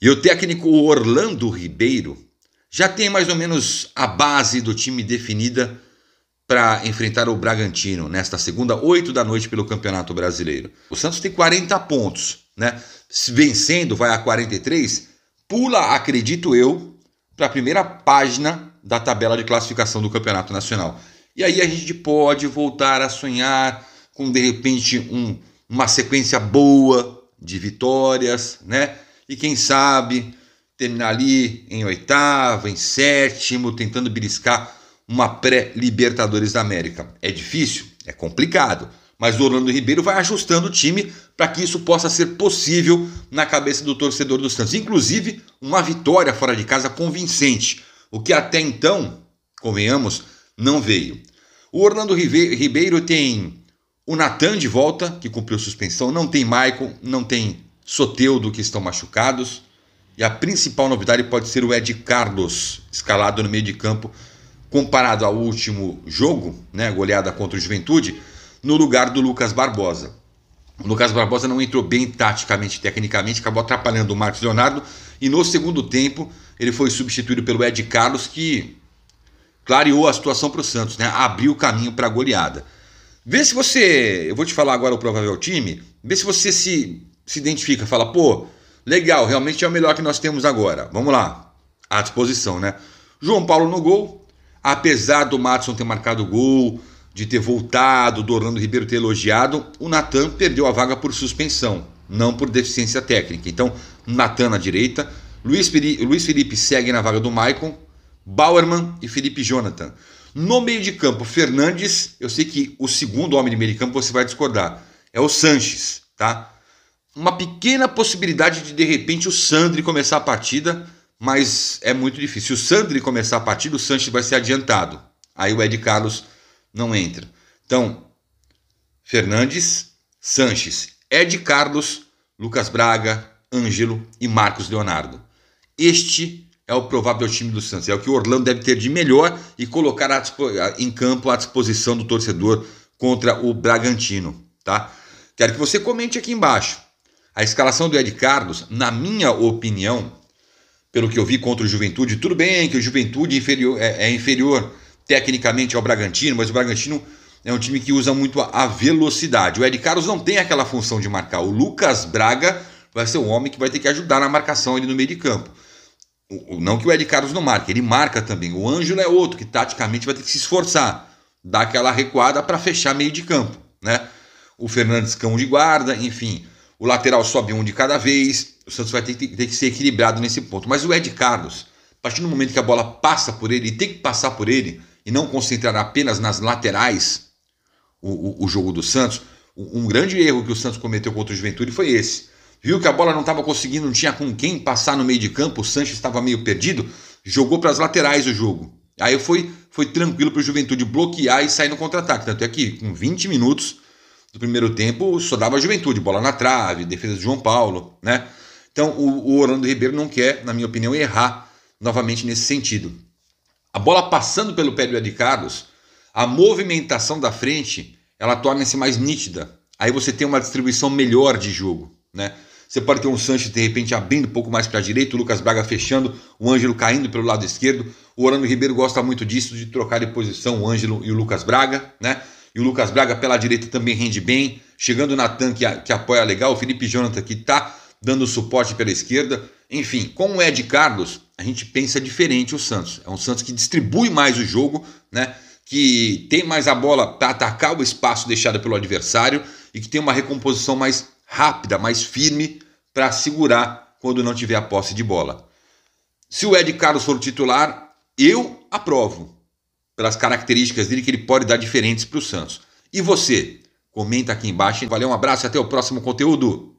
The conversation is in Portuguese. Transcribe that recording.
E o técnico Orlando Ribeiro já tem mais ou menos a base do time definida para enfrentar o Bragantino nesta segunda, 8 da noite, pelo Campeonato Brasileiro. O Santos tem 40 pontos, né? Vencendo, vai a 43, pula, acredito eu, para a primeira página da tabela de classificação do Campeonato Nacional. E aí a gente pode voltar a sonhar com, de repente, um, uma sequência boa de vitórias, né? e quem sabe terminar ali em oitavo, em sétimo, tentando beliscar uma pré-Libertadores da América. É difícil, é complicado, mas o Orlando Ribeiro vai ajustando o time para que isso possa ser possível na cabeça do torcedor do Santos. Inclusive, uma vitória fora de casa convincente, o que até então, convenhamos, não veio. O Orlando Ribeiro tem o Natan de volta, que cumpriu suspensão, não tem Michael, não tem Soteudo, que estão machucados. E a principal novidade pode ser o Ed Carlos, escalado no meio de campo, comparado ao último jogo, né, goleada contra o Juventude, no lugar do Lucas Barbosa. O Lucas Barbosa não entrou bem taticamente, tecnicamente, acabou atrapalhando o Marcos Leonardo. E no segundo tempo, ele foi substituído pelo Ed Carlos, que clareou a situação para o Santos, né, abriu o caminho para a goleada. Vê se você. Eu vou te falar agora o provável time. Vê se você se se identifica, fala, pô, legal, realmente é o melhor que nós temos agora. Vamos lá. À disposição, né? João Paulo no gol, apesar do Matson ter marcado gol, de ter voltado, do Orlando Ribeiro ter elogiado, o Natan perdeu a vaga por suspensão, não por deficiência técnica. Então, Natan na direita, Luiz Felipe, Luiz Felipe segue na vaga do Maicon, Bauerman e Felipe Jonathan. No meio de campo, Fernandes, eu sei que o segundo homem de meio de campo você vai discordar, é o Sanches, tá? uma pequena possibilidade de de repente o Sandri começar a partida, mas é muito difícil. Se o Sandri começar a partida, o Sanches vai ser adiantado. Aí o Ed Carlos não entra. Então, Fernandes, Sanches, Ed Carlos, Lucas Braga, Ângelo e Marcos Leonardo. Este é o provável time do Santos. É o que o Orlando deve ter de melhor e colocar a, em campo à disposição do torcedor contra o Bragantino, tá? Quero que você comente aqui embaixo. A escalação do Ed Carlos, na minha opinião, pelo que eu vi contra o Juventude, tudo bem que o Juventude é inferior, é, é inferior tecnicamente ao Bragantino, mas o Bragantino é um time que usa muito a velocidade. O Ed Carlos não tem aquela função de marcar. O Lucas Braga vai ser o homem que vai ter que ajudar na marcação ali no meio de campo. Não que o Ed Carlos não marque, ele marca também. O Ângelo é outro que taticamente vai ter que se esforçar, dar aquela recuada para fechar meio de campo, né? O Fernandes cão de guarda, enfim o lateral sobe um de cada vez, o Santos vai ter que, ter que ser equilibrado nesse ponto. Mas o Ed Carlos, a partir do momento que a bola passa por ele, e tem que passar por ele, e não concentrar apenas nas laterais o, o, o jogo do Santos, um, um grande erro que o Santos cometeu contra o Juventude foi esse. Viu que a bola não estava conseguindo, não tinha com quem passar no meio de campo, o Sanches estava meio perdido, jogou para as laterais o jogo. Aí foi, foi tranquilo para o Juventude bloquear e sair no contra-ataque. Tanto é que, com 20 minutos, do primeiro tempo só dava juventude, bola na trave, defesa de João Paulo, né? Então o, o Orlando Ribeiro não quer, na minha opinião, errar novamente nesse sentido. A bola passando pelo pé do Ed Carlos, a movimentação da frente, ela torna-se mais nítida. Aí você tem uma distribuição melhor de jogo, né? Você pode ter um Sanches de repente abrindo um pouco mais para a direita, o Lucas Braga fechando, o Ângelo caindo pelo lado esquerdo. O Orlando Ribeiro gosta muito disso, de trocar de posição o Ângelo e o Lucas Braga, né? E o Lucas Braga pela direita também rende bem. Chegando o Natan, que, que, apoia legal. O Felipe Jonathan, que está dando suporte pela esquerda. Enfim, com o Ed Carlos, a gente pensa diferente o Santos. É um Santos que distribui mais o jogo, né? que tem mais a bola para atacar o espaço deixado pelo adversário e que tem uma recomposição mais rápida, mais firme para segurar quando não tiver a posse de bola. Se o Ed Carlos for o titular, eu aprovo pelas características dele que ele pode dar diferentes para o Santos. E você? Comenta aqui embaixo. Valeu, um abraço e até o próximo conteúdo.